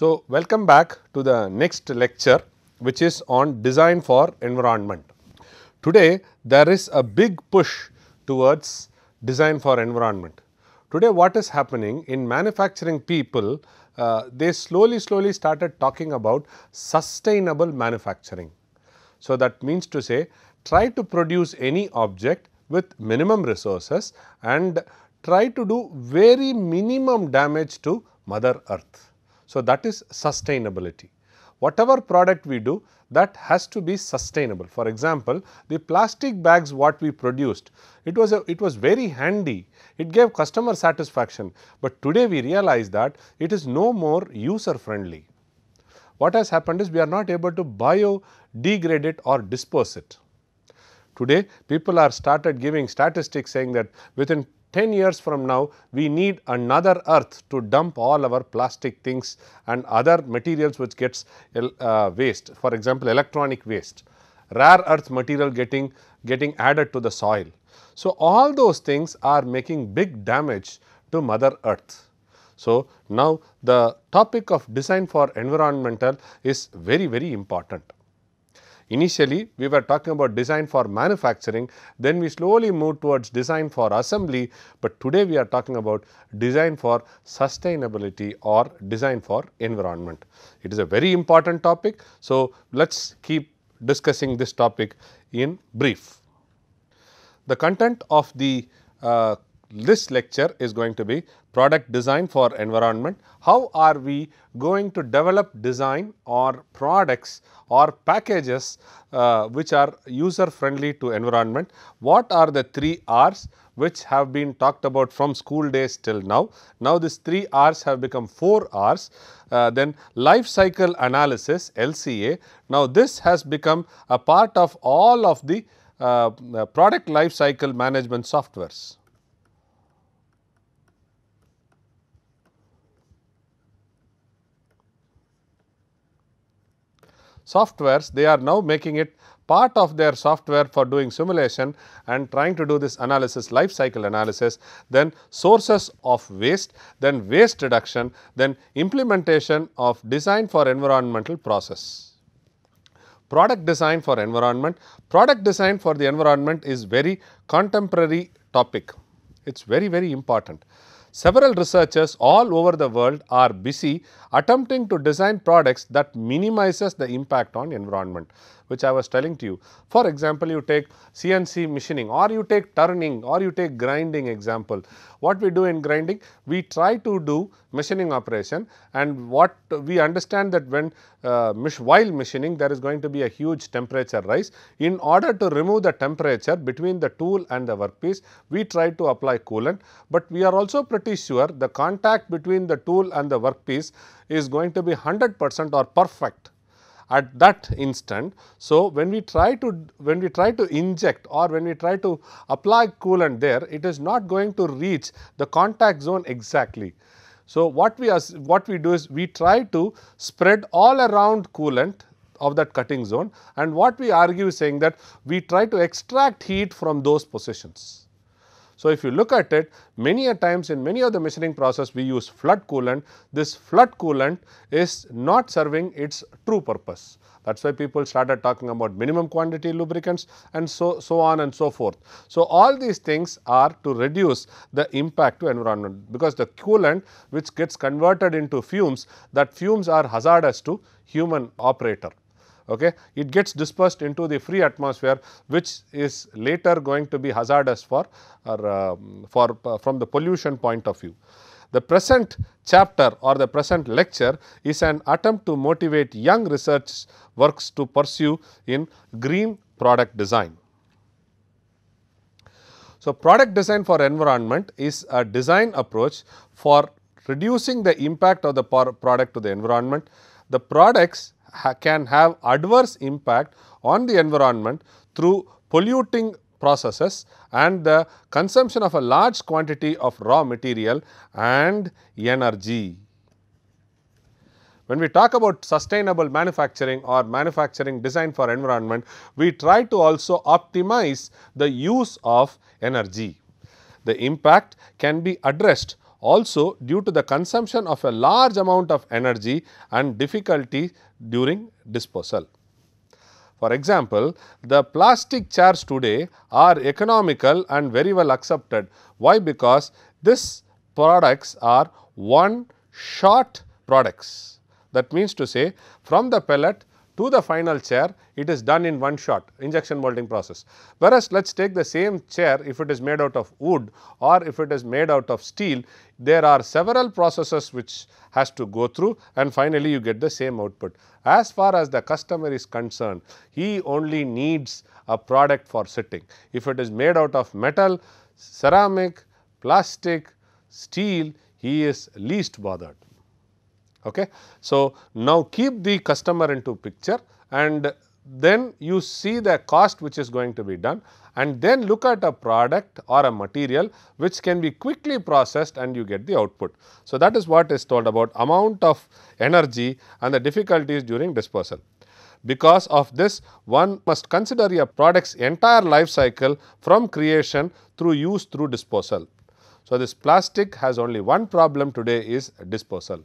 So, welcome back to the next lecture which is on design for environment. Today there is a big push towards design for environment. Today what is happening in manufacturing people, uh, they slowly slowly started talking about sustainable manufacturing. So, that means to say try to produce any object with minimum resources and try to do very minimum damage to mother earth. So, that is sustainability. Whatever product we do that has to be sustainable. For example, the plastic bags what we produced, it was, a, it was very handy, it gave customer satisfaction, but today we realize that it is no more user friendly. What has happened is we are not able to biodegrade it or dispose it. Today, people are started giving statistics saying that within 10 years from now, we need another earth to dump all our plastic things and other materials which gets uh, waste. For example, electronic waste, rare earth material getting, getting added to the soil. So, all those things are making big damage to mother earth. So, now the topic of design for environmental is very, very important. Initially, we were talking about design for manufacturing, then we slowly moved towards design for assembly, but today we are talking about design for sustainability or design for environment. It is a very important topic. So, let us keep discussing this topic in brief. The content of the uh, this lecture is going to be product design for environment. How are we going to develop design or products or packages uh, which are user friendly to environment? What are the three R's which have been talked about from school days till now? Now, these three R's have become four R's. Uh, then life cycle analysis LCA. Now, this has become a part of all of the uh, uh product life cycle management softwares. softwares, they are now making it part of their software for doing simulation and trying to do this analysis, life cycle analysis, then sources of waste, then waste reduction, then implementation of design for environmental process product design for environment. Product design for the environment is very contemporary topic. It is very, very important. Several researchers all over the world are busy attempting to design products that minimizes the impact on environment which I was telling to you. For example, you take CNC machining or you take turning or you take grinding example. What we do in grinding? We try to do machining operation and what we understand that when uh, while machining there is going to be a huge temperature rise. In order to remove the temperature between the tool and the workpiece, we try to apply coolant, but we are also pretty sure the contact between the tool and the workpiece is going to be 100 percent or perfect at that instant. So, when we try to when we try to inject or when we try to apply coolant there it is not going to reach the contact zone exactly. So, what we what we do is we try to spread all around coolant of that cutting zone and what we argue is saying that we try to extract heat from those positions. So, if you look at it many a times in many of the machining process we use flood coolant. This flood coolant is not serving its true purpose. That is why people started talking about minimum quantity lubricants and so, so on and so forth. So, all these things are to reduce the impact to environment because the coolant which gets converted into fumes that fumes are hazardous to human operator. Okay. It gets dispersed into the free atmosphere which is later going to be hazardous for or uh, for uh, from the pollution point of view. The present chapter or the present lecture is an attempt to motivate young research works to pursue in green product design. So, product design for environment is a design approach for reducing the impact of the product to the environment. The products can have adverse impact on the environment through polluting processes and the consumption of a large quantity of raw material and energy. When we talk about sustainable manufacturing or manufacturing design for environment, we try to also optimize the use of energy. The impact can be addressed also due to the consumption of a large amount of energy and difficulty during disposal. For example, the plastic chairs today are economical and very well accepted. Why? Because these products are one shot products. That means to say from the pellet to the final chair it is done in one shot injection molding process. Whereas, let us take the same chair if it is made out of wood or if it is made out of steel there are several processes which has to go through and finally, you get the same output. As far as the customer is concerned he only needs a product for sitting. If it is made out of metal, ceramic, plastic, steel he is least bothered. Okay. So, now keep the customer into picture and then you see the cost which is going to be done and then look at a product or a material which can be quickly processed and you get the output. So, that is what is told about amount of energy and the difficulties during dispersal. Because of this one must consider a product's entire life cycle from creation through use through disposal. So, this plastic has only one problem today is disposal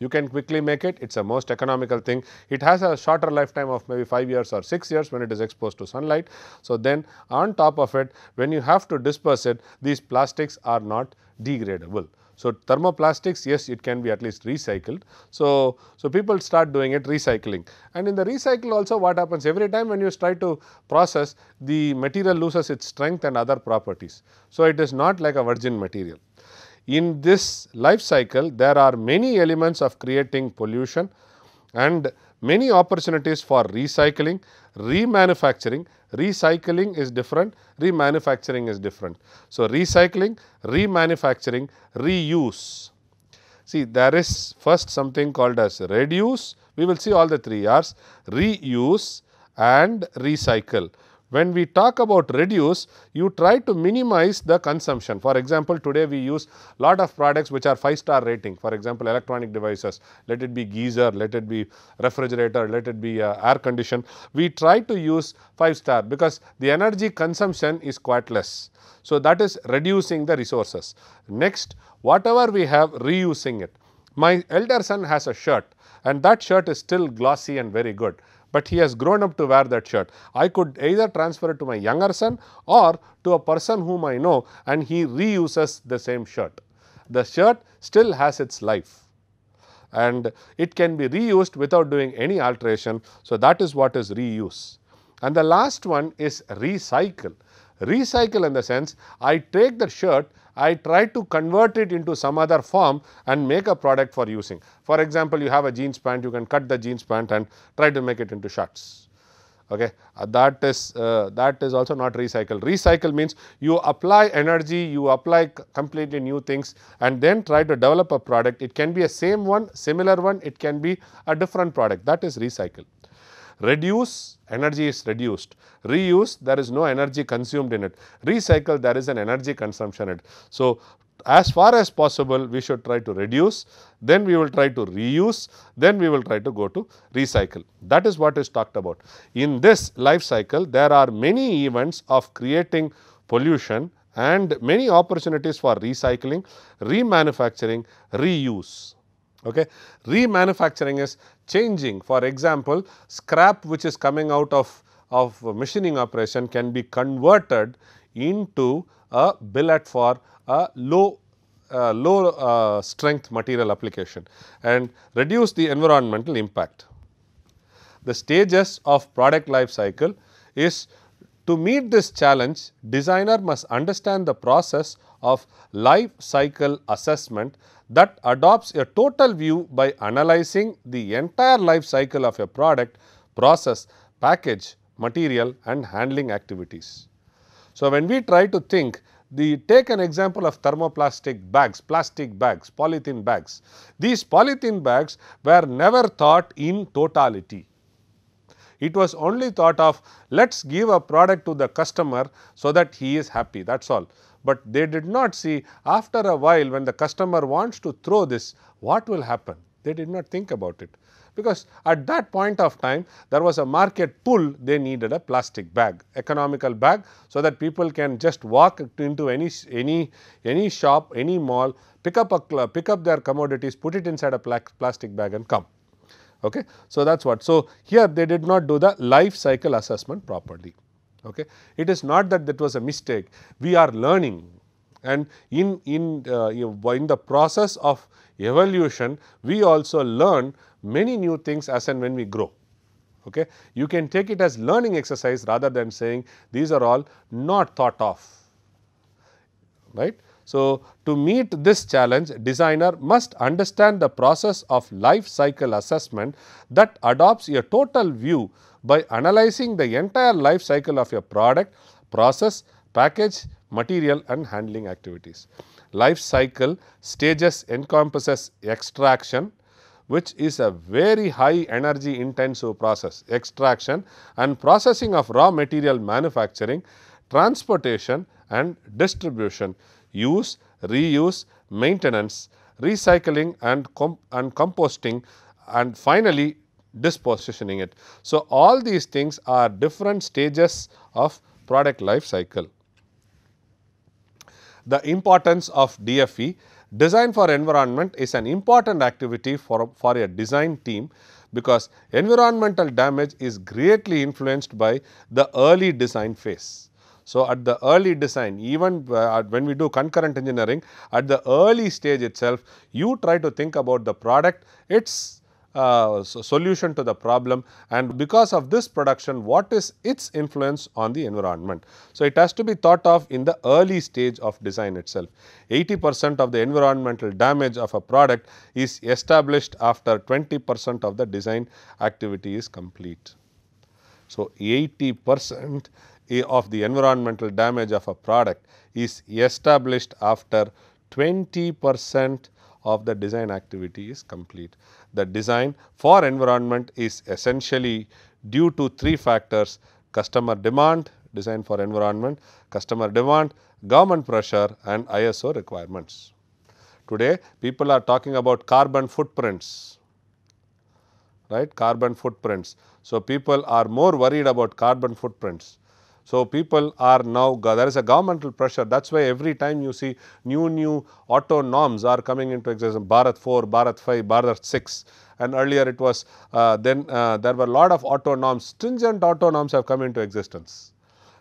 you can quickly make it, it is a most economical thing. It has a shorter lifetime of maybe 5 years or 6 years when it is exposed to sunlight. So, then on top of it when you have to disperse it these plastics are not degradable. So, thermoplastics yes it can be at least recycled. So, so people start doing it recycling and in the recycle also what happens every time when you try to process the material loses its strength and other properties. So, it is not like a virgin material. In this life cycle, there are many elements of creating pollution and many opportunities for recycling, remanufacturing. Recycling is different, remanufacturing is different. So, recycling, remanufacturing, reuse. See, there is first something called as reduce, we will see all the three R's, reuse and recycle. When we talk about reduce, you try to minimize the consumption. For example, today we use lot of products which are 5 star rating. For example, electronic devices, let it be geyser, let it be refrigerator, let it be uh, air condition. We try to use 5 star because the energy consumption is quite less. So, that is reducing the resources. Next, whatever we have reusing it. My elder son has a shirt and that shirt is still glossy and very good but he has grown up to wear that shirt. I could either transfer it to my younger son or to a person whom I know and he reuses the same shirt. The shirt still has its life and it can be reused without doing any alteration. So, that is what is reuse. And the last one is recycle. Recycle in the sense I take the shirt I try to convert it into some other form and make a product for using. For example, you have a jeans pant, you can cut the jeans pant and try to make it into shorts. Okay. Uh, that is uh, that is also not recycle. Recycle means you apply energy, you apply completely new things and then try to develop a product. It can be a same one, similar one, it can be a different product that is recycle. Reduce, energy is reduced. Reuse, there is no energy consumed in it. Recycle, there is an energy consumption in it. So, as far as possible we should try to reduce, then we will try to reuse, then we will try to go to recycle. That is what is talked about. In this life cycle, there are many events of creating pollution and many opportunities for recycling, remanufacturing, reuse. Okay. Remanufacturing is changing for example, scrap which is coming out of, of machining operation can be converted into a billet for a low uh, low uh, strength material application and reduce the environmental impact. The stages of product life cycle is to meet this challenge designer must understand the process of life cycle assessment that adopts a total view by analyzing the entire life cycle of a product, process, package, material and handling activities. So, when we try to think the take an example of thermoplastic bags, plastic bags, polythene bags. These polythene bags were never thought in totality. It was only thought of let us give a product to the customer so that he is happy that is all but they did not see after a while when the customer wants to throw this, what will happen? They did not think about it because at that point of time there was a market pull they needed a plastic bag economical bag so that people can just walk into any any any shop any mall pick up a pick up their commodities put it inside a plastic bag and come okay so that's what so here they did not do the life cycle assessment properly Okay. It is not that that was a mistake, we are learning and in, in, uh, in the process of evolution, we also learn many new things as and when we grow. Okay. You can take it as learning exercise rather than saying these are all not thought of, right. So, to meet this challenge designer must understand the process of life cycle assessment that adopts a total view by analyzing the entire life cycle of a product, process, package, material and handling activities. Life cycle stages encompasses extraction, which is a very high energy intensive process extraction and processing of raw material manufacturing, transportation and distribution, use, reuse, maintenance, recycling and, comp and composting and finally dispositioning it. So, all these things are different stages of product life cycle. The importance of DFE design for environment is an important activity for, for a design team because environmental damage is greatly influenced by the early design phase. So, at the early design even uh, when we do concurrent engineering at the early stage itself you try to think about the product its uh, solution to the problem and because of this production what is its influence on the environment. So, it has to be thought of in the early stage of design itself. 80 percent of the environmental damage of a product is established after 20 percent of the design activity is complete. So, 80 percent of the environmental damage of a product is established after 20 percent of the design activity is complete. The design for environment is essentially due to three factors customer demand, design for environment, customer demand, government pressure and ISO requirements. Today people are talking about carbon footprints, right carbon footprints. So, people are more worried about carbon footprints. So, people are now there is a governmental pressure that is why every time you see new new auto norms are coming into existence Bharat 4, Bharat 5, Bharat 6 and earlier it was uh, then uh, there were lot of auto norms stringent auto norms have come into existence.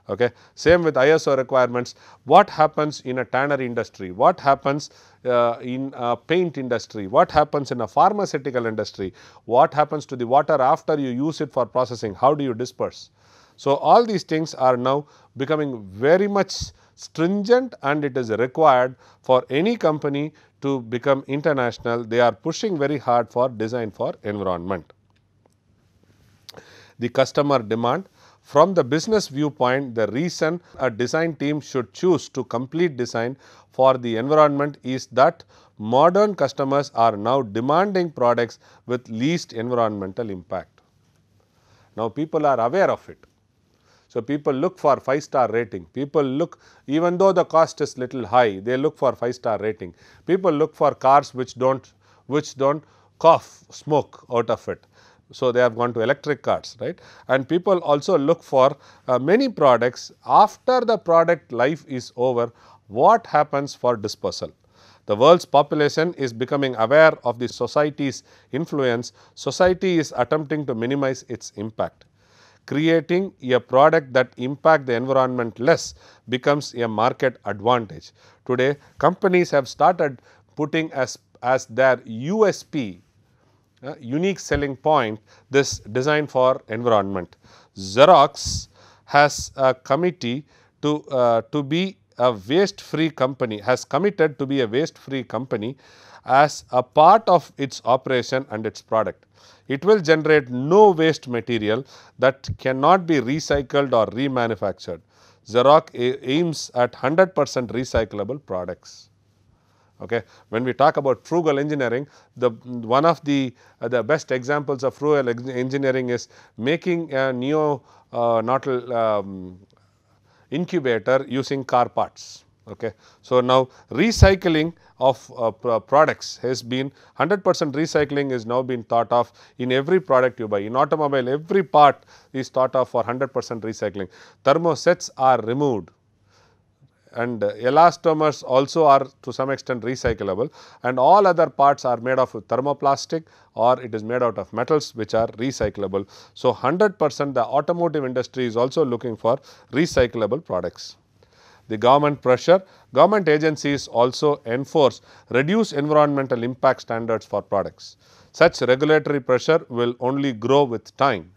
Okay. Same with ISO requirements what happens in a tannery industry, what happens uh, in a paint industry, what happens in a pharmaceutical industry, what happens to the water after you use it for processing, how do you disperse so, all these things are now becoming very much stringent and it is required for any company to become international. They are pushing very hard for design for environment. The customer demand from the business viewpoint, the reason a design team should choose to complete design for the environment is that modern customers are now demanding products with least environmental impact. Now, people are aware of it. So, people look for 5 star rating, people look even though the cost is little high, they look for 5 star rating. People look for cars which do not which do not cough smoke out of it. So, they have gone to electric cars right and people also look for uh, many products after the product life is over what happens for dispersal. The world's population is becoming aware of the society's influence, society is attempting to minimize its impact creating a product that impact the environment less becomes a market advantage. Today companies have started putting as, as their USP uh, unique selling point this design for environment. Xerox has a committee to, uh, to be a waste free company has committed to be a waste free company as a part of its operation and its product. It will generate no waste material that cannot be recycled or remanufactured. Xerox aims at 100 percent recyclable products. Okay. When we talk about frugal engineering, the one of the, uh, the best examples of frugal engineering is making a neonatal uh, um, incubator using car parts. Okay. So, now recycling of uh, products has been 100 percent recycling is now been thought of in every product you buy. In automobile every part is thought of for 100 percent recycling. Thermosets are removed and elastomers also are to some extent recyclable and all other parts are made of thermoplastic or it is made out of metals which are recyclable. So, 100 percent the automotive industry is also looking for recyclable products the government pressure, government agencies also enforce reduce environmental impact standards for products. Such regulatory pressure will only grow with time.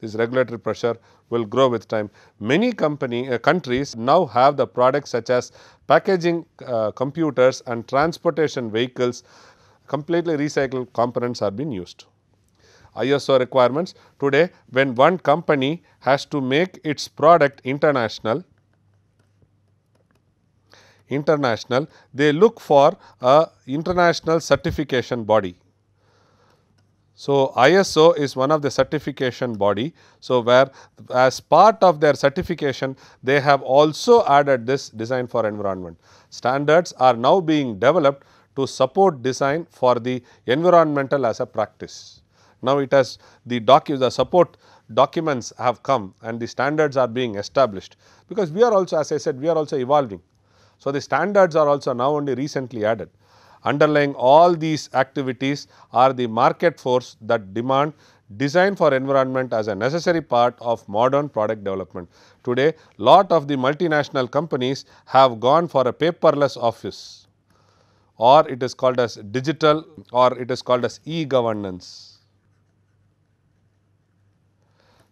This regulatory pressure will grow with time. Many company uh, countries now have the products such as packaging uh, computers and transportation vehicles completely recycled components are being used. ISO requirements today when one company has to make its product international international, they look for a international certification body. So, ISO is one of the certification body. So, where as part of their certification, they have also added this design for environment. Standards are now being developed to support design for the environmental as a practice. Now, it has the docu the support documents have come and the standards are being established because we are also as I said we are also evolving. So, the standards are also now only recently added. Underlying all these activities are the market force that demand design for environment as a necessary part of modern product development. Today, lot of the multinational companies have gone for a paperless office or it is called as digital or it is called as e-governance.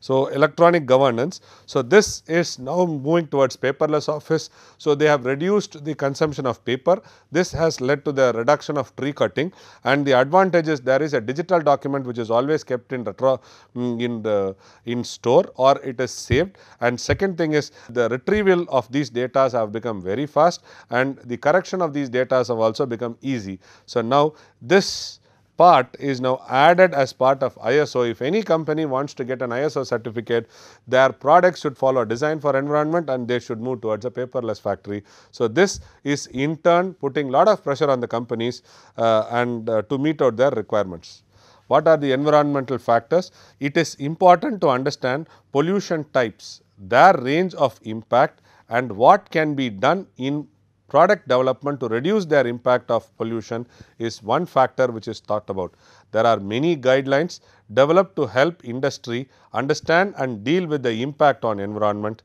So, electronic governance. So, this is now moving towards paperless office. So, they have reduced the consumption of paper. This has led to the reduction of tree cutting and the advantage is there is a digital document which is always kept in retro mm, in the in store or it is saved and second thing is the retrieval of these data have become very fast and the correction of these data have also become easy. So, now this part is now added as part of ISO. If any company wants to get an ISO certificate, their products should follow design for environment and they should move towards a paperless factory. So, this is in turn putting lot of pressure on the companies uh, and uh, to meet out their requirements. What are the environmental factors? It is important to understand pollution types, their range of impact and what can be done in product development to reduce their impact of pollution is one factor which is thought about. There are many guidelines developed to help industry understand and deal with the impact on environment.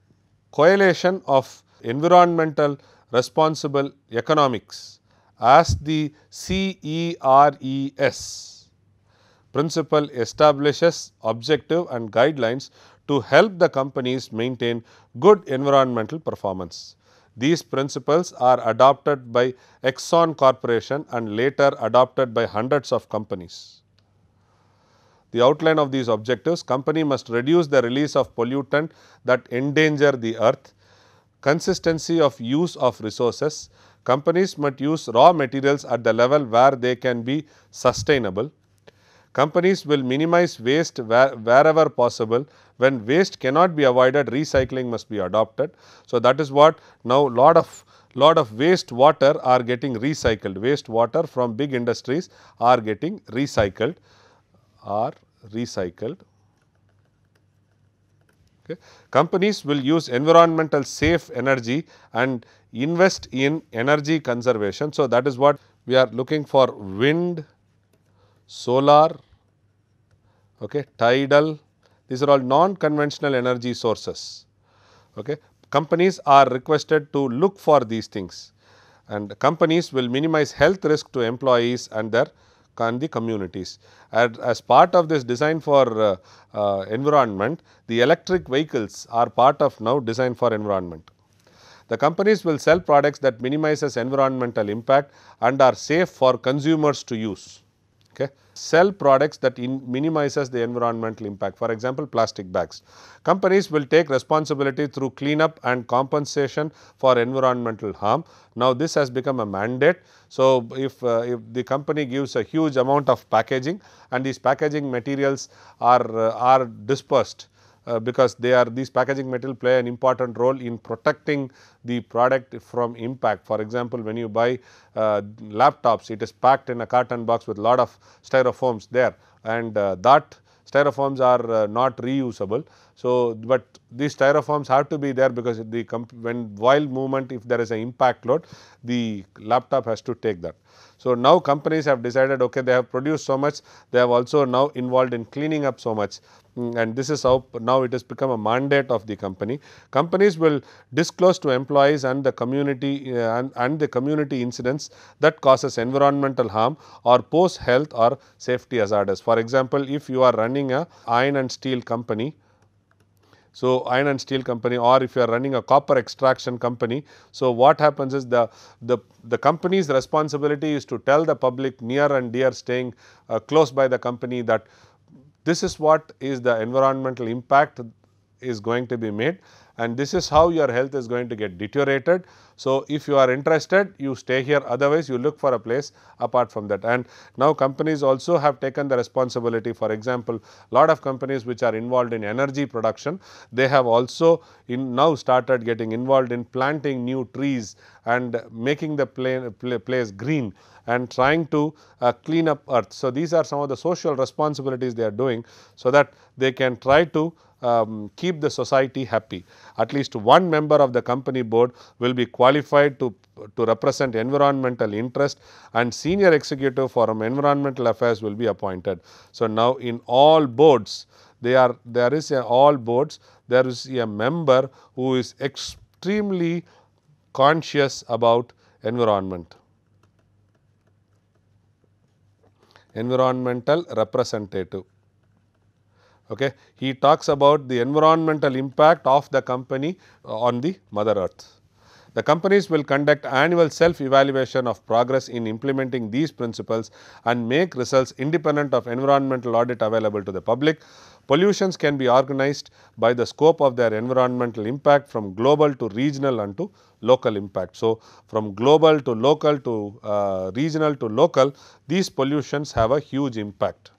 Coalition of environmental responsible economics as the CERES principle establishes objective and guidelines to help the companies maintain good environmental performance. These principles are adopted by Exxon Corporation and later adopted by hundreds of companies. The outline of these objectives, company must reduce the release of pollutant that endanger the earth, consistency of use of resources, companies must use raw materials at the level where they can be sustainable, Companies will minimize waste wherever possible. When waste cannot be avoided, recycling must be adopted. So, that is what now lot of lot of waste water are getting recycled. Waste water from big industries are getting recycled, are recycled. Okay. Companies will use environmental safe energy and invest in energy conservation. So, that is what we are looking for wind, solar, okay, tidal, these are all non-conventional energy sources. Okay. Companies are requested to look for these things and companies will minimize health risk to employees and their and the communities. And as part of this design for uh, uh, environment, the electric vehicles are part of now design for environment. The companies will sell products that minimizes environmental impact and are safe for consumers to use. Okay. Sell products that minimizes the environmental impact for example, plastic bags. Companies will take responsibility through cleanup and compensation for environmental harm. Now, this has become a mandate. So, if, uh, if the company gives a huge amount of packaging and these packaging materials are, uh, are dispersed uh, because they are these packaging metal play an important role in protecting the product from impact. For example, when you buy uh, laptops, it is packed in a carton box with lot of styrofoams there and uh, that styrofoams are uh, not reusable so, but these styrofoams have to be there because the when while movement if there is an impact load the laptop has to take that. So, now companies have decided okay they have produced so much they have also now involved in cleaning up so much mm, and this is how now it has become a mandate of the company. Companies will disclose to employees and the community uh, and, and the community incidents that causes environmental harm or pose health or safety hazards. For example, if you are running a iron and steel company so, iron and steel company or if you are running a copper extraction company. So, what happens is the, the, the company's responsibility is to tell the public near and dear staying uh, close by the company that this is what is the environmental impact is going to be made and this is how your health is going to get deteriorated. So, if you are interested you stay here otherwise you look for a place apart from that and now companies also have taken the responsibility for example, lot of companies which are involved in energy production they have also in now started getting involved in planting new trees and making the place green and trying to uh, clean up earth. So, these are some of the social responsibilities they are doing so that they can try to um, keep the society happy. At least one member of the company board will be qualified to, to represent environmental interest and senior executive from um, environmental affairs will be appointed. So, now in all boards they are there is a all boards there is a member who is extremely conscious about environment. Environmental representative Okay. He talks about the environmental impact of the company uh, on the mother earth. The companies will conduct annual self-evaluation of progress in implementing these principles and make results independent of environmental audit available to the public. Pollutions can be organized by the scope of their environmental impact from global to regional and to local impact. So, from global to local to uh, regional to local, these pollutions have a huge impact.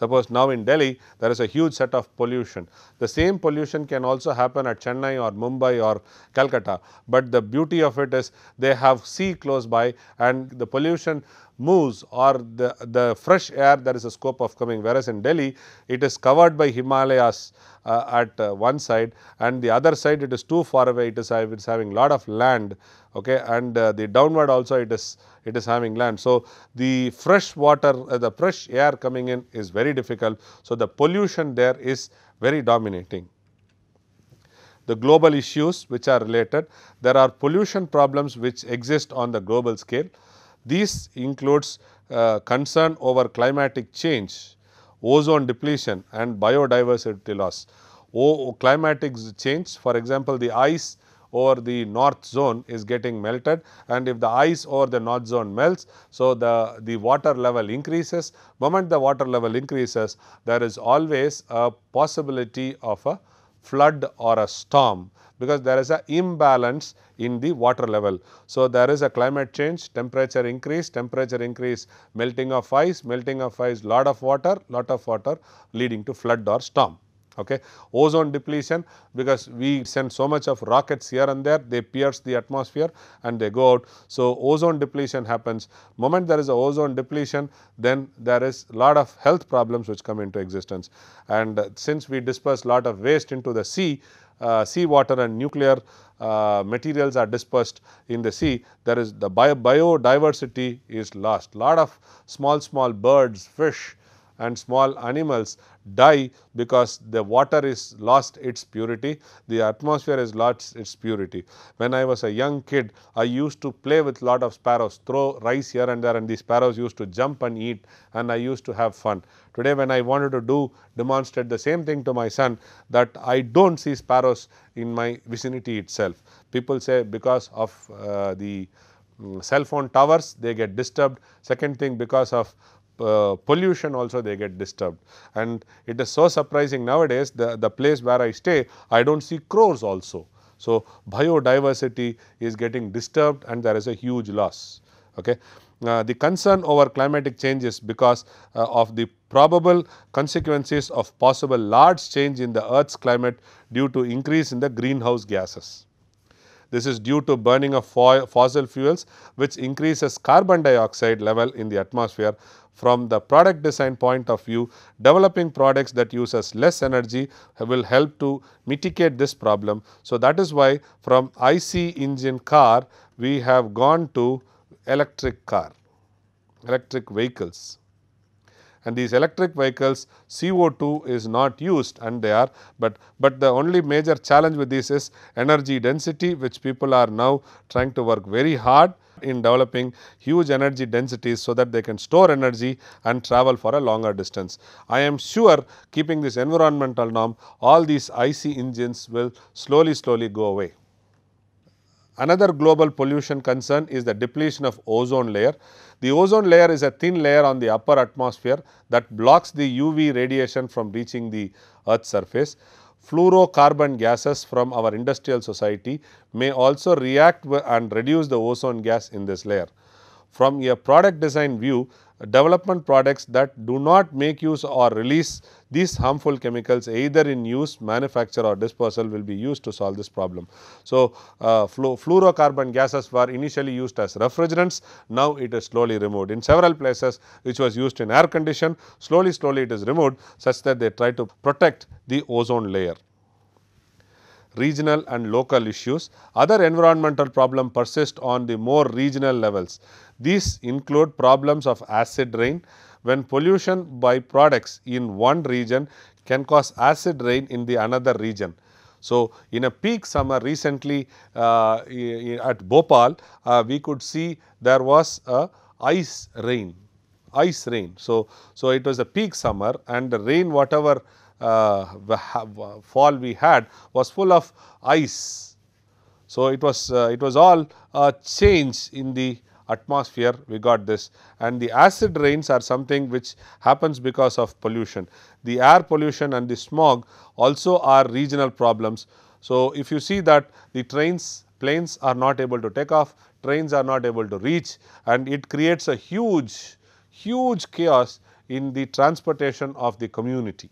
Suppose now in Delhi there is a huge set of pollution. The same pollution can also happen at Chennai or Mumbai or Calcutta, but the beauty of it is they have sea close by and the pollution moves or the, the fresh air there is a scope of coming whereas in Delhi it is covered by Himalayas uh, at uh, one side and the other side it is too far away it is, it is having lot of land okay and uh, the downward also it is it is having land so the fresh water uh, the fresh air coming in is very difficult so the pollution there is very dominating the global issues which are related there are pollution problems which exist on the global scale these includes uh, concern over climatic change, ozone depletion and biodiversity loss. O climatic change for example, the ice over the north zone is getting melted and if the ice over the north zone melts, so the, the water level increases. Moment the water level increases, there is always a possibility of a flood or a storm because there is an imbalance in the water level. So, there is a climate change, temperature increase, temperature increase, melting of ice, melting of ice, lot of water, lot of water leading to flood or storm. Okay. Ozone depletion because we send so much of rockets here and there, they pierce the atmosphere and they go out. So, ozone depletion happens. Moment there is a ozone depletion, then there is lot of health problems which come into existence. And since we disperse lot of waste into the sea, uh, sea water and nuclear uh, materials are dispersed in the sea, there is the bio biodiversity is lost. Lot of small, small birds, fish, and small animals die because the water is lost its purity, the atmosphere has lost its purity. When I was a young kid, I used to play with lot of sparrows, throw rice here and there and the sparrows used to jump and eat and I used to have fun. Today when I wanted to do demonstrate the same thing to my son that I do not see sparrows in my vicinity itself. People say because of uh, the mm, cell phone towers they get disturbed. Second thing because of uh, pollution also they get disturbed. And it is so surprising nowadays the, the place where I stay I do not see crows also. So, biodiversity is getting disturbed and there is a huge loss. Okay. Uh, the concern over climatic changes because uh, of the probable consequences of possible large change in the earth's climate due to increase in the greenhouse gases. This is due to burning of fossil fuels which increases carbon dioxide level in the atmosphere from the product design point of view, developing products that uses less energy will help to mitigate this problem. So, that is why from IC engine car, we have gone to electric car, electric vehicles and these electric vehicles CO2 is not used and they are but but the only major challenge with this is energy density which people are now trying to work very hard in developing huge energy densities so that they can store energy and travel for a longer distance. I am sure keeping this environmental norm all these IC engines will slowly slowly go away. Another global pollution concern is the depletion of ozone layer. The ozone layer is a thin layer on the upper atmosphere that blocks the UV radiation from reaching the earth's surface fluorocarbon gases from our industrial society may also react and reduce the ozone gas in this layer. From a product design view, development products that do not make use or release these harmful chemicals either in use, manufacture or dispersal will be used to solve this problem. So, uh, fluorocarbon gases were initially used as refrigerants, now it is slowly removed. In several places which was used in air condition, slowly slowly it is removed such that they try to protect the ozone layer regional and local issues. Other environmental problems persist on the more regional levels. These include problems of acid rain, when pollution by products in one region can cause acid rain in the another region. So, in a peak summer recently uh, at Bhopal, uh, we could see there was a ice rain, ice rain. So, so it was a peak summer and the rain whatever uh, fall we had was full of ice. So, it was uh, it was all a change in the atmosphere we got this and the acid rains are something which happens because of pollution. The air pollution and the smog also are regional problems. So, if you see that the trains planes are not able to take off, trains are not able to reach and it creates a huge, huge chaos in the transportation of the community.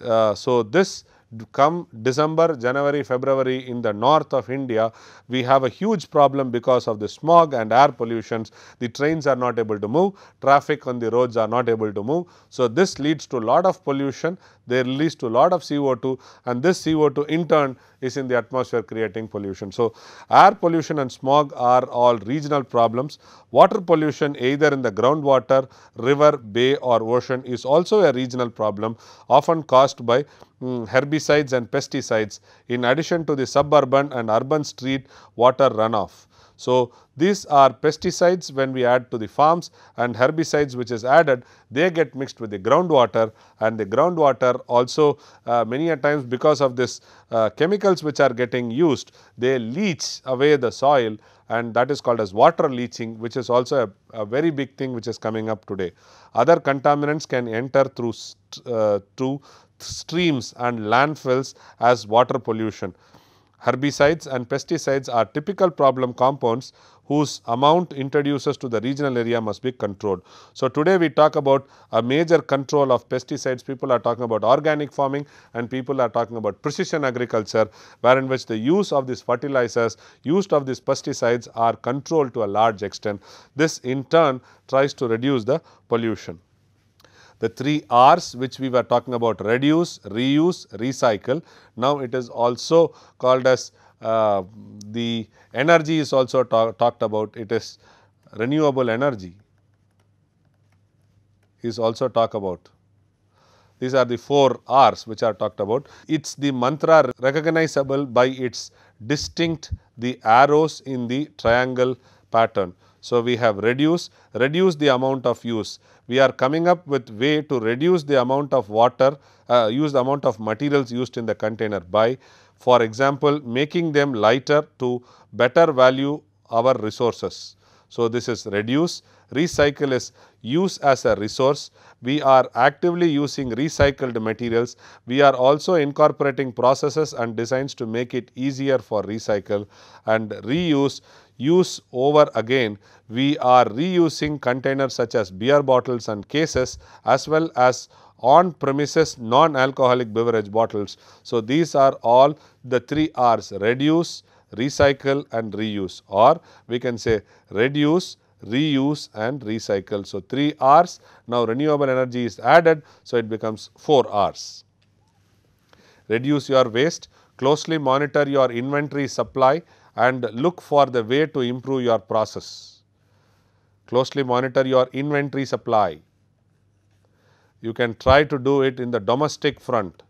Uh, so, this come December, January, February in the north of India, we have a huge problem because of the smog and air pollutions. The trains are not able to move, traffic on the roads are not able to move. So, this leads to lot of pollution they release to a lot of CO2 and this CO2 in turn is in the atmosphere creating pollution. So, air pollution and smog are all regional problems. Water pollution either in the groundwater, river, bay or ocean is also a regional problem often caused by um, herbicides and pesticides in addition to the suburban and urban street water runoff. So, these are pesticides when we add to the farms and herbicides which is added they get mixed with the groundwater and the groundwater also uh, many a times because of this uh, chemicals which are getting used they leach away the soil and that is called as water leaching which is also a, a very big thing which is coming up today. Other contaminants can enter through, uh, through streams and landfills as water pollution. Herbicides and pesticides are typical problem compounds whose amount introduces to the regional area must be controlled. So, today we talk about a major control of pesticides, people are talking about organic farming and people are talking about precision agriculture wherein which the use of these fertilizers, used of these pesticides are controlled to a large extent. This in turn tries to reduce the pollution the three R's which we were talking about reduce, reuse, recycle. Now, it is also called as uh, the energy is also talk, talked about it is renewable energy is also talked about. These are the 4 R's which are talked about. It is the mantra recognizable by its distinct the arrows in the triangle pattern. So, we have reduce, reduce the amount of use. We are coming up with way to reduce the amount of water, uh, use the amount of materials used in the container by for example, making them lighter to better value our resources. So, this is reduce, recycle is use as a resource we are actively using recycled materials. We are also incorporating processes and designs to make it easier for recycle and reuse use over again. We are reusing containers such as beer bottles and cases as well as on premises non-alcoholic beverage bottles. So, these are all the three R's reduce, recycle and reuse or we can say reduce, reuse and recycle. So, 3 R's now renewable energy is added. So, it becomes 4 R's. Reduce your waste, closely monitor your inventory supply and look for the way to improve your process. Closely monitor your inventory supply. You can try to do it in the domestic front.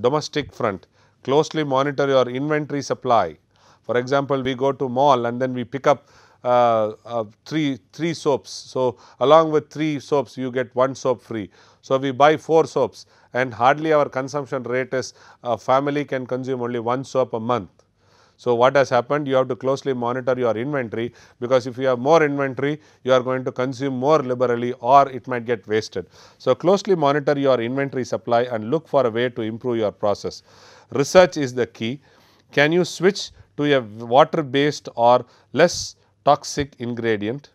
Domestic front, closely monitor your inventory supply. For example, we go to mall and then we pick up uh, uh, three, three soaps. So, along with three soaps you get one soap free. So, we buy four soaps and hardly our consumption rate is a family can consume only one soap a month. So, what has happened you have to closely monitor your inventory because if you have more inventory you are going to consume more liberally or it might get wasted. So, closely monitor your inventory supply and look for a way to improve your process. Research is the key. Can you switch to a water based or less toxic ingredient?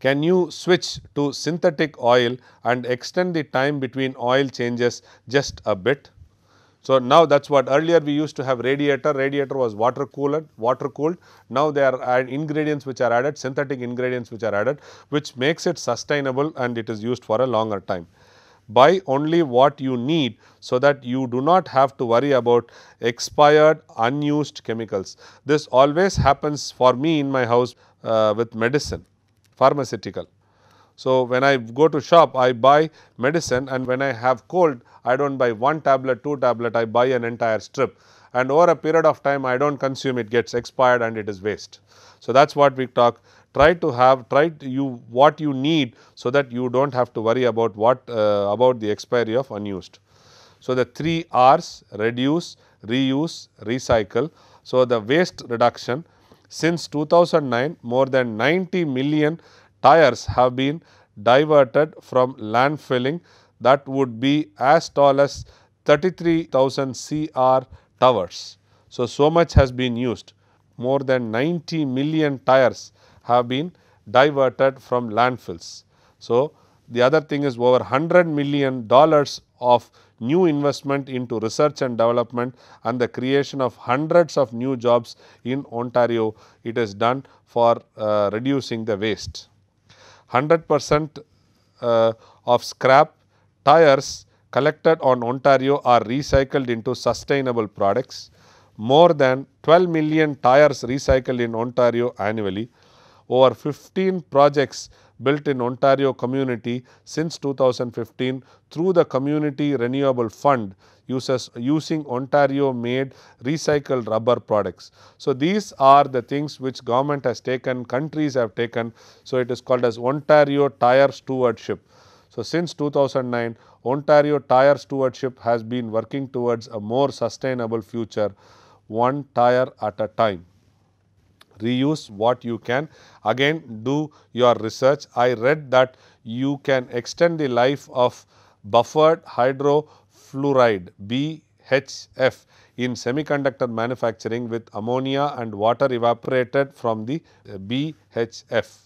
Can you switch to synthetic oil and extend the time between oil changes just a bit? So, now that is what earlier we used to have radiator, radiator was water cooled, water cooled. Now, there are ingredients which are added, synthetic ingredients which are added, which makes it sustainable and it is used for a longer time buy only what you need so that you do not have to worry about expired unused chemicals. This always happens for me in my house uh, with medicine pharmaceutical. So, when I go to shop I buy medicine and when I have cold I do not buy one tablet, two tablet I buy an entire strip and over a period of time I do not consume it gets expired and it is waste. So, that is what we talk try to have try to you what you need so that you do not have to worry about what uh, about the expiry of unused. So, the 3 R's reduce, reuse, recycle. So, the waste reduction since 2009 more than 90 million tires have been diverted from landfilling that would be as tall as 33,000 CR towers. So, so much has been used more than 90 million tires have been diverted from landfills. So, the other thing is over 100 million dollars of new investment into research and development and the creation of hundreds of new jobs in Ontario. It is done for uh, reducing the waste. 100 percent uh, of scrap tires collected on Ontario are recycled into sustainable products. More than 12 million tires recycled in Ontario annually over 15 projects built in Ontario community since 2015 through the Community Renewable Fund uses using Ontario made recycled rubber products. So, these are the things which government has taken, countries have taken. So, it is called as Ontario Tire Stewardship. So, since 2009, Ontario Tire Stewardship has been working towards a more sustainable future, one tire at a time reuse what you can. Again do your research. I read that you can extend the life of buffered hydrofluoride BHF in semiconductor manufacturing with ammonia and water evaporated from the uh, BHF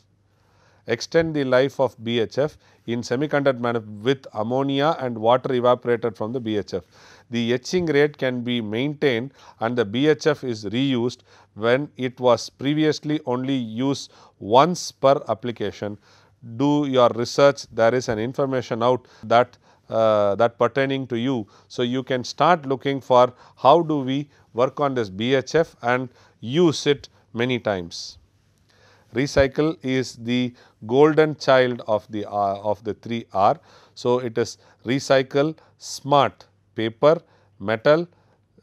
extend the life of BHF in semiconductor manner with ammonia and water evaporated from the BHF. The etching rate can be maintained and the BHF is reused when it was previously only used once per application. Do your research there is an information out that uh, that pertaining to you. So, you can start looking for how do we work on this BHF and use it many times. Recycle is the golden child of the uh, of the 3 R. So, it is recycle, smart, paper, metal,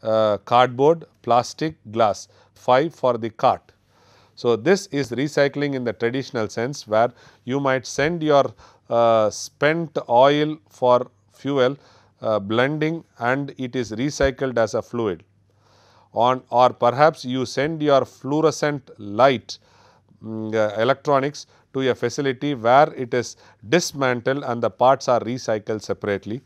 uh, cardboard, plastic, glass, 5 for the cart. So, this is recycling in the traditional sense where you might send your uh, spent oil for fuel uh, blending and it is recycled as a fluid on or perhaps you send your fluorescent light um, uh, electronics to a facility where it is dismantled and the parts are recycled separately.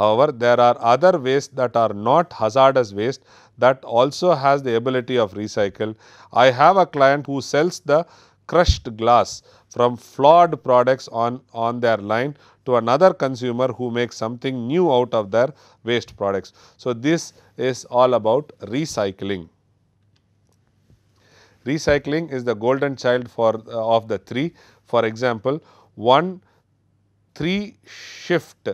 However, there are other wastes that are not hazardous waste that also has the ability of recycle. I have a client who sells the crushed glass from flawed products on, on their line to another consumer who makes something new out of their waste products. So, this is all about recycling. Recycling is the golden child for uh, of the three. For example, one three shift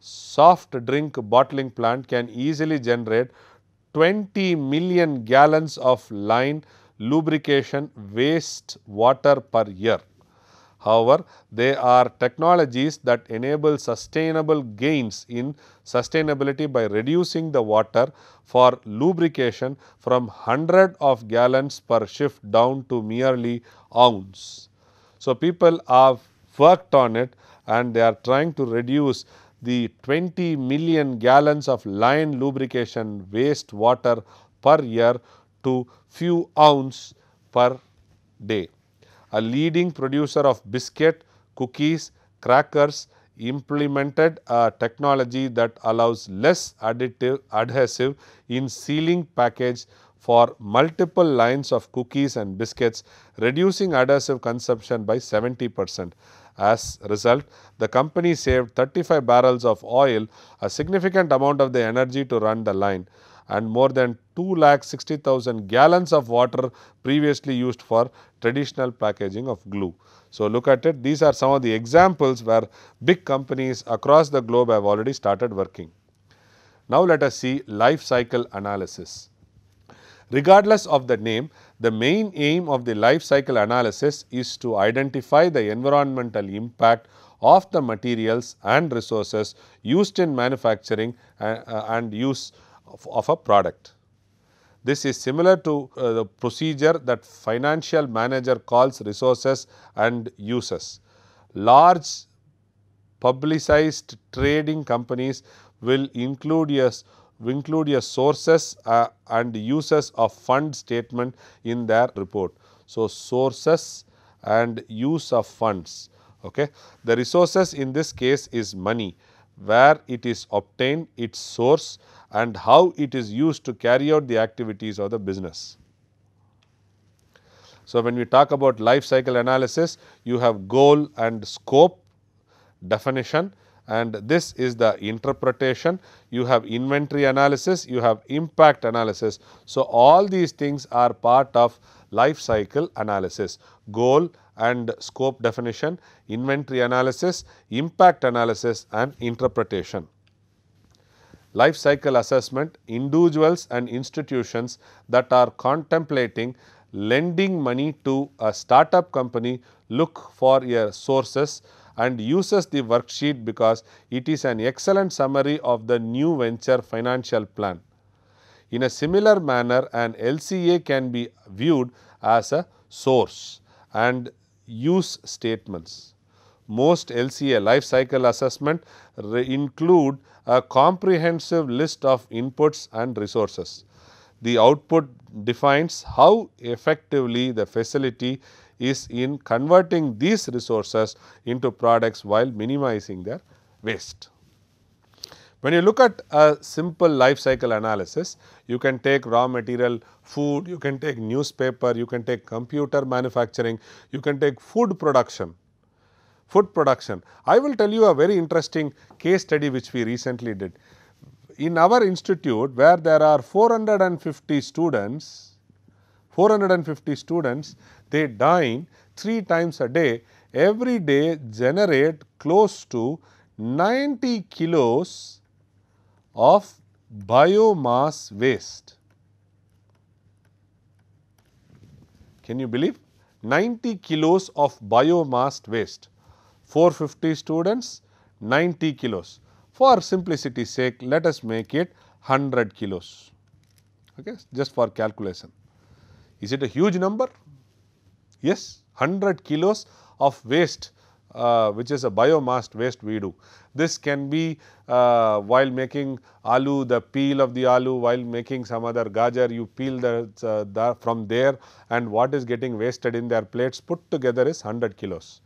soft drink bottling plant can easily generate 20 million gallons of line lubrication waste water per year. However, they are technologies that enable sustainable gains in sustainability by reducing the water for lubrication from 100 of gallons per shift down to merely ounce. So, people have worked on it and they are trying to reduce the 20 million gallons of line lubrication waste water per year to few ounce per day a leading producer of biscuit, cookies, crackers implemented a technology that allows less additive adhesive in sealing package for multiple lines of cookies and biscuits reducing adhesive consumption by 70 percent. As result, the company saved 35 barrels of oil, a significant amount of the energy to run the line and more than 2 lakh 60,000 gallons of water previously used for traditional packaging of glue. So, look at it these are some of the examples where big companies across the globe have already started working. Now, let us see life cycle analysis. Regardless of the name, the main aim of the life cycle analysis is to identify the environmental impact of the materials and resources used in manufacturing and, uh, uh, and use of, of a product. This is similar to uh, the procedure that financial manager calls resources and uses. Large publicized trading companies will include a, include a sources uh, and uses of fund statement in their report. So, sources and use of funds. Okay. The resources in this case is money where it is obtained, its source and how it is used to carry out the activities of the business. So, when we talk about life cycle analysis, you have goal and scope definition and this is the interpretation. You have inventory analysis, you have impact analysis. So, all these things are part of life cycle analysis, goal and scope definition, inventory analysis, impact analysis and interpretation life cycle assessment individuals and institutions that are contemplating lending money to a startup company look for a sources and uses the worksheet because it is an excellent summary of the new venture financial plan. In a similar manner an LCA can be viewed as a source and use statements most LCA life cycle assessment include a comprehensive list of inputs and resources. The output defines how effectively the facility is in converting these resources into products while minimizing their waste. When you look at a simple life cycle analysis, you can take raw material, food, you can take newspaper, you can take computer manufacturing, you can take food production food production. I will tell you a very interesting case study which we recently did. In our institute where there are 450 students, 450 students, they dine 3 times a day, every day generate close to 90 kilos of biomass waste. Can you believe? 90 kilos of biomass waste. 450 students 90 kilos. For simplicity sake let us make it 100 kilos okay, just for calculation. Is it a huge number? Yes 100 kilos of waste uh, which is a biomass waste we do. This can be uh, while making alu, the peel of the alu, while making some other gajar, you peel the, uh, the, from there and what is getting wasted in their plates put together is 100 kilos.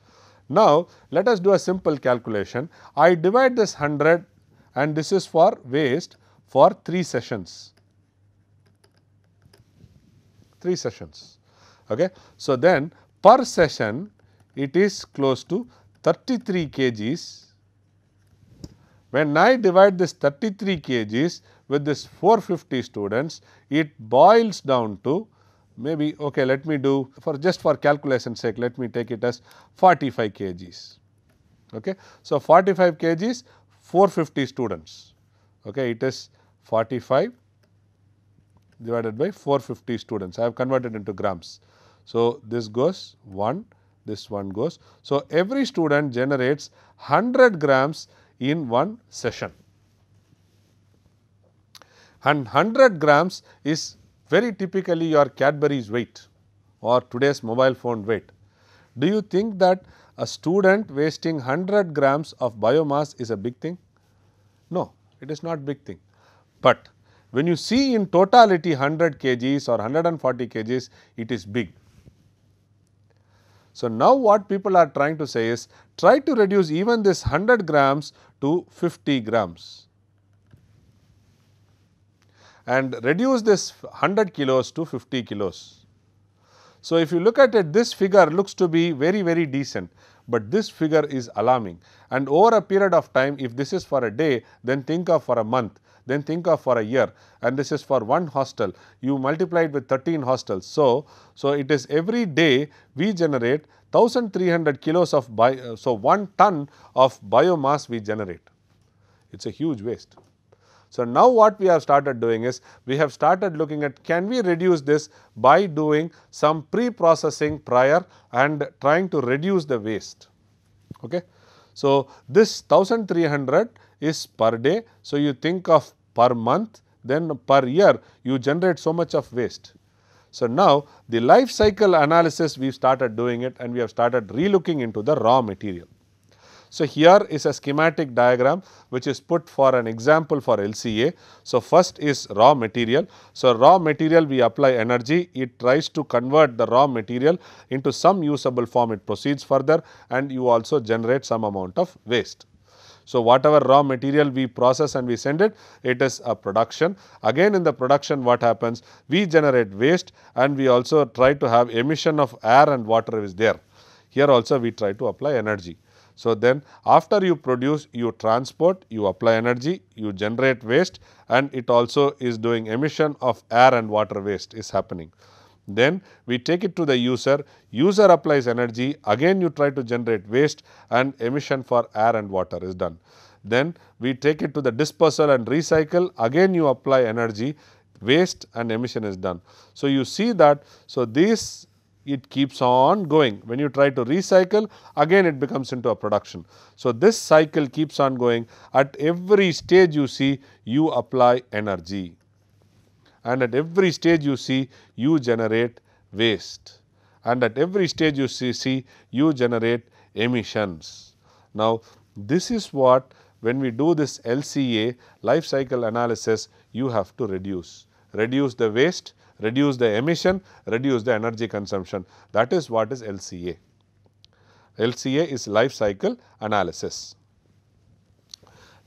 Now, let us do a simple calculation. I divide this 100 and this is for waste for 3 sessions, 3 sessions. Okay. So, then per session it is close to 33 kgs. When I divide this 33 kgs with this 450 students, it boils down to maybe okay let me do for just for calculation sake let me take it as 45 kgs. Okay. So, 45 kgs 450 students okay it is 45 divided by 450 students I have converted into grams. So, this goes 1 this one goes. So, every student generates 100 grams in one session and 100 grams is very typically your Cadbury's weight or today's mobile phone weight. Do you think that a student wasting 100 grams of biomass is a big thing? No, it is not big thing. But when you see in totality 100 kgs or 140 kgs, it is big. So, now what people are trying to say is try to reduce even this 100 grams to 50 grams and reduce this 100 kilos to 50 kilos. So, if you look at it this figure looks to be very very decent, but this figure is alarming and over a period of time if this is for a day then think of for a month then think of for a year and this is for one hostel you multiply it with 13 hostels. So, so it is every day we generate 1300 kilos of bio, so 1 ton of biomass we generate it is a huge waste. So, now what we have started doing is we have started looking at can we reduce this by doing some pre-processing prior and trying to reduce the waste. Okay. So, this 1300 is per day. So, you think of per month then per year you generate so much of waste. So, now the life cycle analysis we have started doing it and we have started relooking into the raw material. So, here is a schematic diagram which is put for an example for LCA. So, first is raw material. So, raw material we apply energy, it tries to convert the raw material into some usable form, it proceeds further and you also generate some amount of waste. So, whatever raw material we process and we send it, it is a production. Again in the production what happens? We generate waste and we also try to have emission of air and water is there. Here also we try to apply energy. So, then after you produce, you transport, you apply energy, you generate waste and it also is doing emission of air and water waste is happening. Then we take it to the user, user applies energy, again you try to generate waste and emission for air and water is done. Then we take it to the dispersal and recycle, again you apply energy, waste and emission is done. So, you see that, so these it keeps on going. When you try to recycle, again it becomes into a production. So, this cycle keeps on going. At every stage you see, you apply energy and at every stage you see, you generate waste and at every stage you see, see you generate emissions. Now, this is what when we do this LCA life cycle analysis, you have to reduce. Reduce the waste, reduce the emission, reduce the energy consumption. That is what is LCA. LCA is life cycle analysis.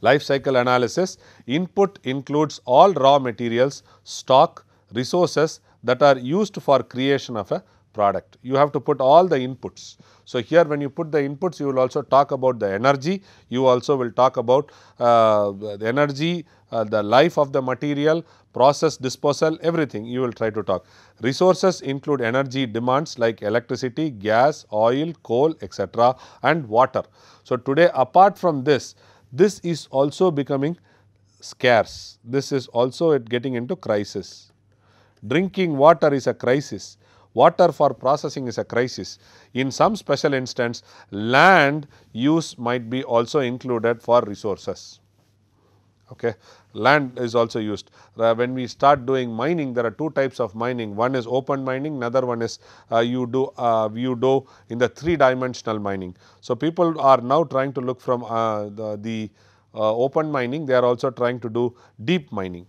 Life cycle analysis input includes all raw materials, stock, resources that are used for creation of a product. You have to put all the inputs. So, here when you put the inputs you will also talk about the energy, you also will talk about uh, the energy uh, the life of the material, process disposal, everything you will try to talk. Resources include energy demands like electricity, gas, oil, coal, etc., and water. So, today apart from this, this is also becoming scarce. This is also getting into crisis. Drinking water is a crisis. Water for processing is a crisis. In some special instance, land use might be also included for resources. Okay. Land is also used. Uh, when we start doing mining, there are two types of mining. One is open mining, another one is uh, you do uh, you do in the three dimensional mining. So, people are now trying to look from uh, the, the uh, open mining, they are also trying to do deep mining.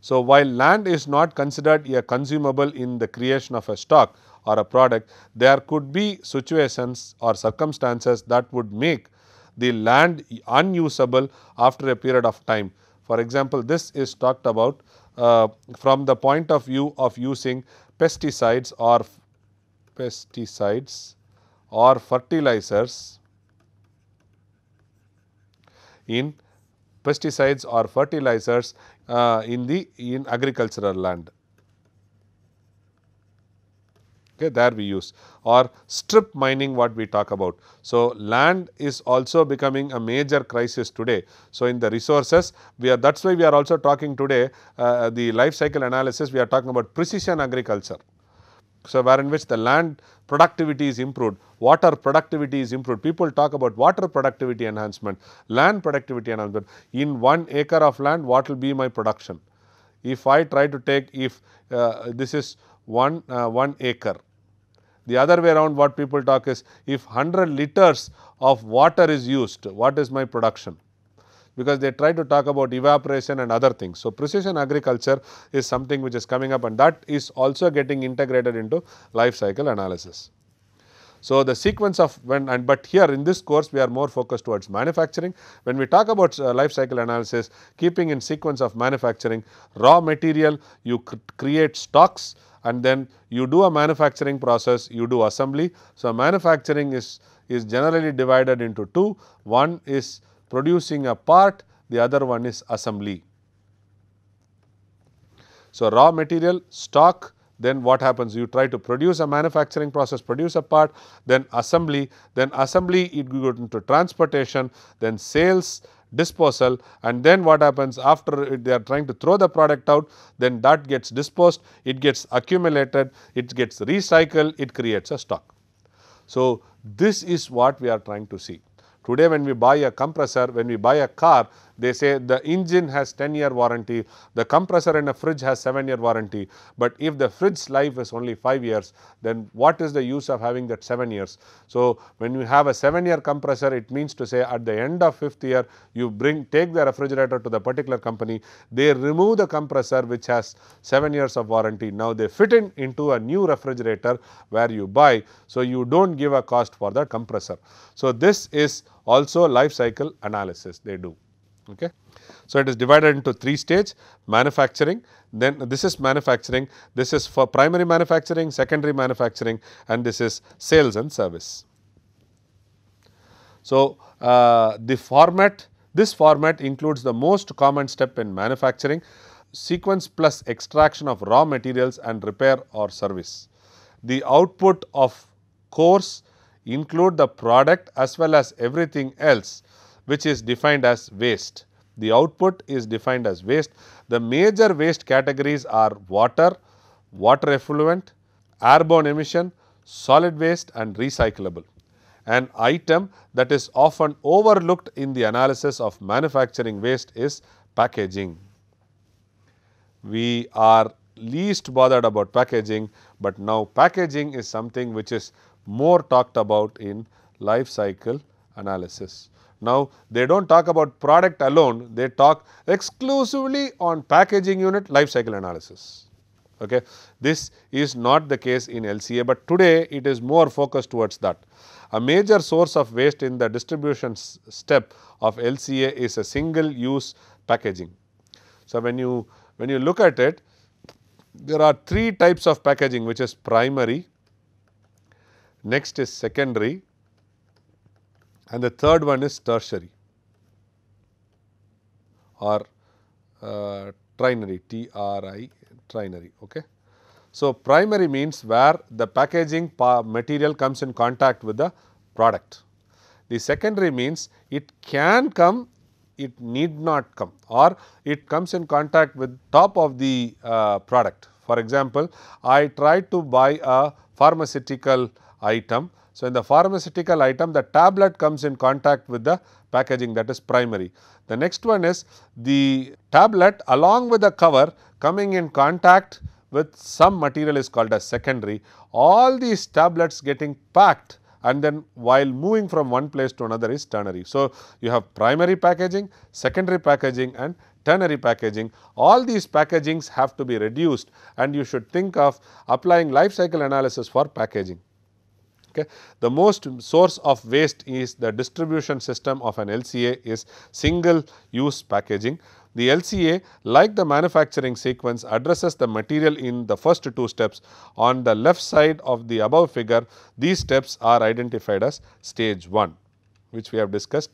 So, while land is not considered a consumable in the creation of a stock or a product, there could be situations or circumstances that would make the land unusable after a period of time. For example, this is talked about uh, from the point of view of using pesticides or pesticides or fertilizers in pesticides or fertilizers uh, in the in agricultural land okay, there we use or strip mining what we talk about. So, land is also becoming a major crisis today. So, in the resources we are that is why we are also talking today uh, the life cycle analysis we are talking about precision agriculture. So, where in which the land productivity is improved, water productivity is improved. People talk about water productivity enhancement, land productivity enhancement. In one acre of land, what will be my production? If I try to take, if uh, this is one, uh, 1 acre. The other way around what people talk is if 100 liters of water is used, what is my production? Because they try to talk about evaporation and other things. So, precision agriculture is something which is coming up and that is also getting integrated into life cycle analysis. So, the sequence of when and but here in this course we are more focused towards manufacturing. When we talk about uh, life cycle analysis keeping in sequence of manufacturing raw material you create stocks and then you do a manufacturing process you do assembly. So, manufacturing is, is generally divided into two one is producing a part the other one is assembly. So, raw material stock then what happens? You try to produce a manufacturing process, produce a part, then assembly, then assembly it goes into transportation, then sales, disposal and then what happens after they are trying to throw the product out then that gets disposed, it gets accumulated, it gets recycled, it creates a stock. So, this is what we are trying to see. Today when we buy a compressor, when we buy a car, they say the engine has 10 year warranty, the compressor in a fridge has 7 year warranty, but if the fridge life is only 5 years then what is the use of having that 7 years. So, when you have a 7 year compressor it means to say at the end of 5th year you bring take the refrigerator to the particular company, they remove the compressor which has 7 years of warranty. Now, they fit in into a new refrigerator where you buy. So, you do not give a cost for the compressor. So, this is also life cycle analysis they do. Okay. So, it is divided into three stages manufacturing then this is manufacturing this is for primary manufacturing secondary manufacturing and this is sales and service. So, uh, the format this format includes the most common step in manufacturing sequence plus extraction of raw materials and repair or service. The output of course include the product as well as everything else which is defined as waste. The output is defined as waste. The major waste categories are water, water effluent, airborne emission, solid waste and recyclable. An item that is often overlooked in the analysis of manufacturing waste is packaging. We are least bothered about packaging, but now packaging is something which is more talked about in life cycle analysis. Now, they do not talk about product alone, they talk exclusively on packaging unit life cycle analysis. Okay. This is not the case in LCA, but today it is more focused towards that. A major source of waste in the distribution step of LCA is a single use packaging. So, when you when you look at it, there are three types of packaging which is primary, next is secondary and the third one is tertiary or uh, trinary T R I trinary. Okay. So, primary means where the packaging material comes in contact with the product. The secondary means it can come, it need not come or it comes in contact with top of the uh, product. For example, I try to buy a pharmaceutical item so, in the pharmaceutical item the tablet comes in contact with the packaging that is primary. The next one is the tablet along with the cover coming in contact with some material is called as secondary. All these tablets getting packed and then while moving from one place to another is ternary. So, you have primary packaging, secondary packaging and ternary packaging. All these packagings have to be reduced and you should think of applying life cycle analysis for packaging. Okay. The most source of waste is the distribution system of an LCA is single use packaging. The LCA like the manufacturing sequence addresses the material in the first two steps. On the left side of the above figure, these steps are identified as stage 1 which we have discussed.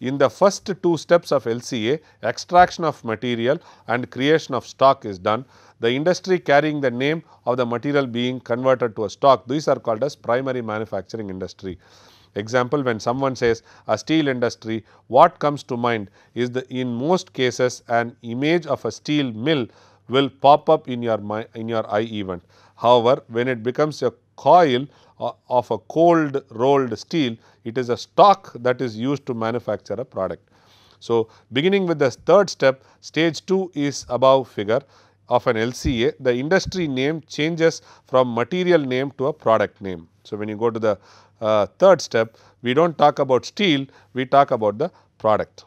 In the first two steps of LCA, extraction of material and creation of stock is done the industry carrying the name of the material being converted to a stock. These are called as primary manufacturing industry. Example, when someone says a steel industry, what comes to mind is the in most cases an image of a steel mill will pop up in your, mind in your eye event. However, when it becomes a coil uh, of a cold rolled steel, it is a stock that is used to manufacture a product. So, beginning with the third step, stage 2 is above figure of an LCA, the industry name changes from material name to a product name. So, when you go to the uh, third step, we do not talk about steel, we talk about the product.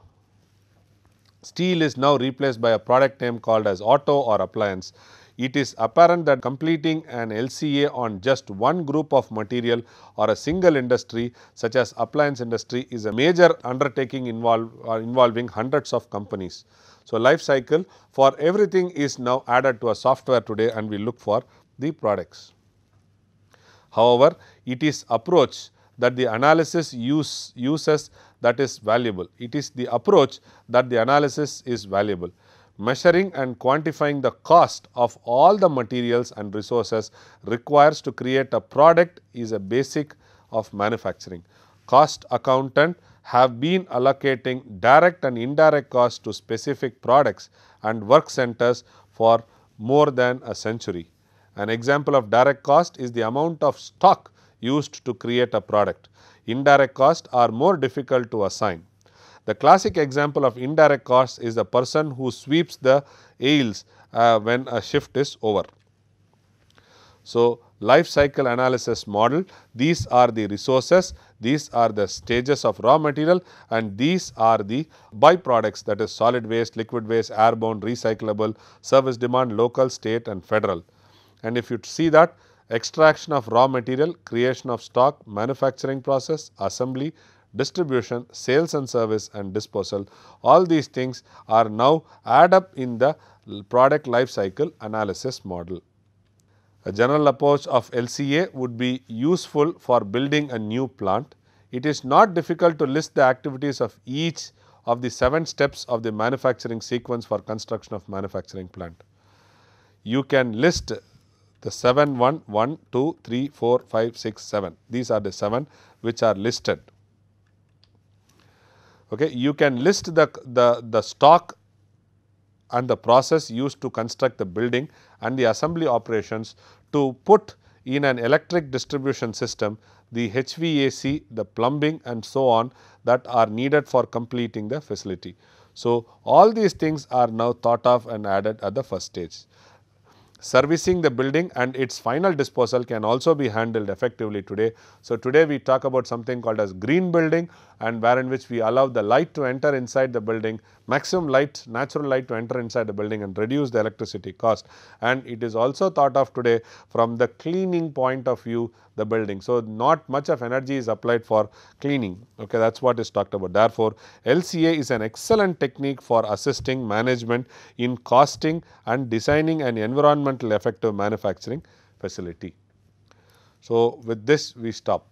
Steel is now replaced by a product name called as auto or appliance. It is apparent that completing an LCA on just one group of material or a single industry such as appliance industry is a major undertaking involve, uh, involving hundreds of companies. So, life cycle for everything is now added to a software today and we look for the products. However, it is approach that the analysis use, uses that is valuable. It is the approach that the analysis is valuable. Measuring and quantifying the cost of all the materials and resources requires to create a product is a basic of manufacturing. Cost accountant have been allocating direct and indirect costs to specific products and work centers for more than a century. An example of direct cost is the amount of stock used to create a product. Indirect costs are more difficult to assign. The classic example of indirect costs is the person who sweeps the aisles uh, when a shift is over. So, life cycle analysis model, these are the resources, these are the stages of raw material and these are the byproducts that is solid waste, liquid waste, airborne, recyclable, service demand, local, state and federal. And if you see that extraction of raw material, creation of stock, manufacturing process, assembly, distribution, sales and service and disposal. All these things are now add up in the product life cycle analysis model. A general approach of LCA would be useful for building a new plant. It is not difficult to list the activities of each of the 7 steps of the manufacturing sequence for construction of manufacturing plant. You can list the 7 1 1 2 3 4 5 6 7 these are the 7 which are listed okay you can list the the the stock and the process used to construct the building and the assembly operations to put in an electric distribution system the HVAC, the plumbing and so on that are needed for completing the facility. So, all these things are now thought of and added at the first stage. Servicing the building and its final disposal can also be handled effectively today. So, today we talk about something called as green building and wherein which we allow the light to enter inside the building, maximum light, natural light to enter inside the building and reduce the electricity cost. And it is also thought of today from the cleaning point of view the building. So, not much of energy is applied for cleaning, okay, that is what is talked about. Therefore, LCA is an excellent technique for assisting management in costing and designing an environment environmental effective manufacturing facility. So, with this we stop.